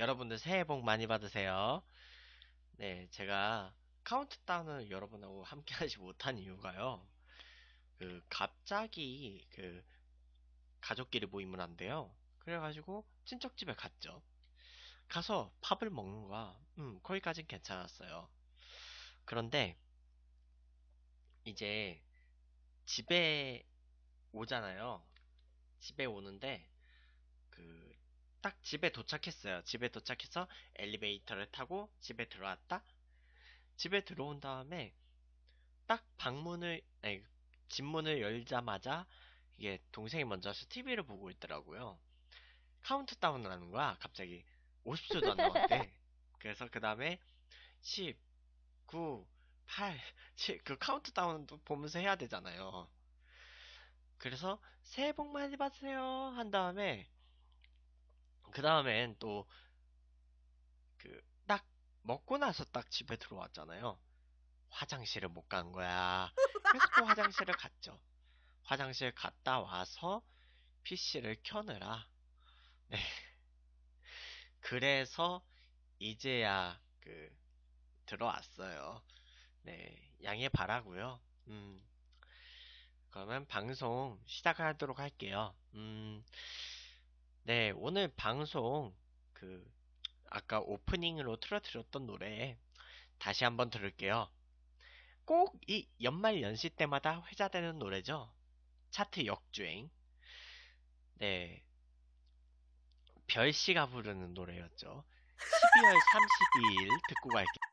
여러분들 새해 복 많이 받으세요. 네, 제가 카운트다운을 여러분하고 함께 하지 못한 이유가요. 그 갑자기 그 가족끼리 모임을 한대요. 그래가지고 친척 집에 갔죠. 가서 밥을 먹는 거야. 음, 거기까진 괜찮았어요. 그런데 이제 집에 오잖아요. 집에 오는데 그딱 집에 도착했어요. 집에 도착해서 엘리베이터를 타고 집에 들어왔다. 집에 들어온 다음에 딱 방문을 아니, 집문을 열자마자 이게 동생이 먼저 와서 TV를 보고 있더라고요. 카운트다운을 하는 거야. 갑자기 50초도 안 남았대. 그래서 그 다음에 10, 9, 8, 7, 그 카운트다운도 보면서 해야 되잖아요. 그래서 새해 복 많이 받으세요 한 다음에 그 다음엔 또 그 딱 먹고 나서 딱 집에 들어왔잖아요. 화장실을 못 간 거야. 그래서 또 화장실을 갔죠. 화장실 갔다 와서 PC를 켜느라 네. 그래서 이제야 그 들어왔어요. 네, 양해 바라고요. 음. 그러면 방송 시작하도록 할게요. 음. 네, 오늘 방송 그 아까 오프닝으로 틀어드렸던 노래 다시 한번 들을게요. 꼭 이 연말 연시 때마다 회자되는 노래죠. 차트 역주행. 네. 별씨가 부르는 노래였죠. 12월 32일 듣고 갈게요.